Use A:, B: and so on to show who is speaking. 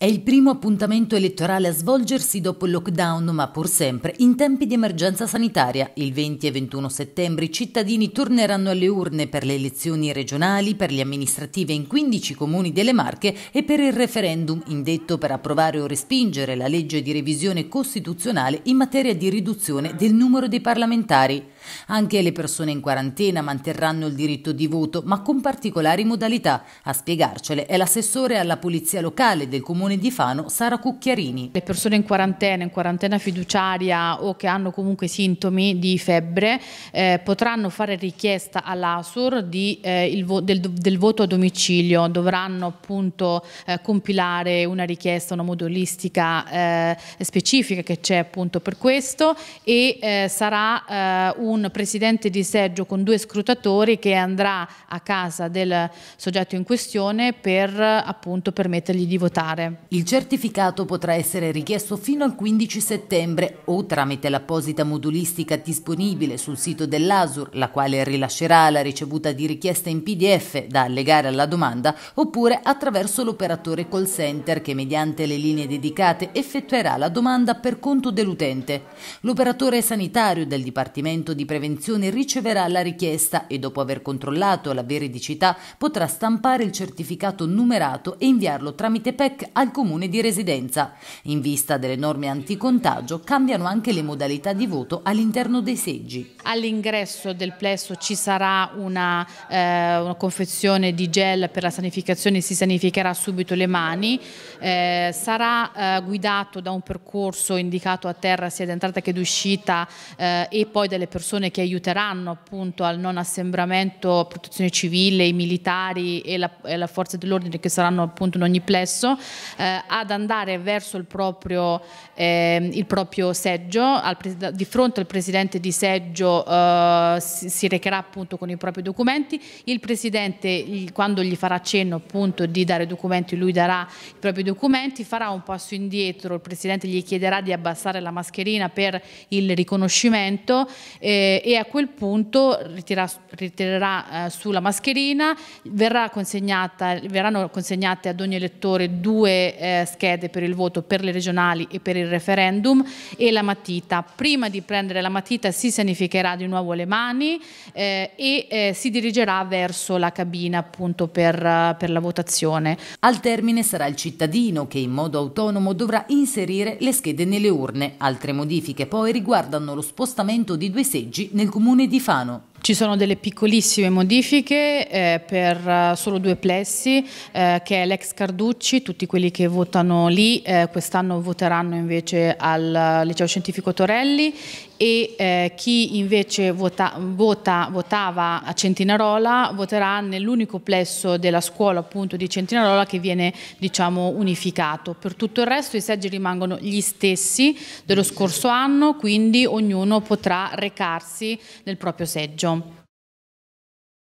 A: È il primo appuntamento elettorale a svolgersi dopo il lockdown, ma pur sempre in tempi di emergenza sanitaria. Il 20 e 21 settembre i cittadini torneranno alle urne per le elezioni regionali, per le amministrative in 15 comuni delle Marche e per il referendum indetto per approvare o respingere la legge di revisione costituzionale in materia di riduzione del numero dei parlamentari. Anche le persone in quarantena manterranno il diritto di voto, ma con particolari modalità. A spiegarcele è l'assessore alla Polizia
B: Locale del Comune di Fano, Sara Cucchiarini. Le persone in quarantena, in quarantena fiduciaria o che hanno comunque sintomi di febbre eh, potranno fare richiesta all'ASUR eh, vo del, del, voto a domicilio, dovranno appunto eh, compilare una richiesta, una modulistica eh, specifica che c'è appunto per questo e eh, sarà eh, un un presidente di seggio con due scrutatori che andrà a casa del soggetto in questione per appunto permettergli di votare. Il certificato potrà essere richiesto fino al 15 settembre o
A: tramite l'apposita modulistica disponibile sul sito dell'ASUR, la quale rilascerà la ricevuta di richiesta in PDF da allegare alla domanda, oppure attraverso l'operatore call center che mediante le linee dedicate effettuerà la domanda per conto dell'utente. L'operatore sanitario del Dipartimento di prevenzione riceverà la richiesta e dopo aver controllato la veridicità potrà stampare il certificato numerato e inviarlo tramite PEC al comune di residenza. In vista delle norme anticontagio cambiano anche le modalità di voto all'interno dei seggi.
B: All'ingresso del plesso ci sarà una, eh, una, confezione di gel per la sanificazione, si sanificherà subito le mani, eh, sarà eh, guidato da un percorso indicato a terra sia d'entrata che d'uscita eh, e poi dalle persone persone che aiuteranno appunto al non assembramento protezione civile, i militari e la, e la forza dell'ordine che saranno appunto in ogni plesso eh, ad andare verso il proprio, eh, il proprio seggio, al, di fronte al presidente di seggio eh, si, si, recherà appunto con i propri documenti, il presidente quando gli farà accenno appunto di dare documenti lui darà i propri documenti, farà un passo indietro, il presidente gli chiederà di abbassare la mascherina per il riconoscimento. Eh, e a quel punto ritirà, ritirerà eh, sulla mascherina, verrà verranno consegnate ad ogni elettore due eh, schede per il voto per le regionali e per il referendum e la matita. Prima di prendere la matita si sanificherà di nuovo le mani eh, e eh, si dirigerà verso la cabina appunto per, eh, per la votazione. Al termine sarà
A: il cittadino che in modo autonomo dovrà inserire le schede nelle urne. Altre modifiche
B: poi riguardano lo spostamento di due segni parcheggi nel comune di Fano. Ci sono delle piccolissime modifiche eh, per eh, solo due plessi, eh, che è l'ex Carducci, tutti quelli che votano lì eh, quest'anno voteranno invece al eh, Liceo Scientifico Torelli e eh, chi invece vota, vota, votava a Centinarola voterà nell'unico plesso della scuola appunto di Centinarola che viene diciamo unificato. Per tutto il resto i seggi rimangono gli stessi dello scorso anno, quindi ognuno potrà recarsi nel proprio seggio.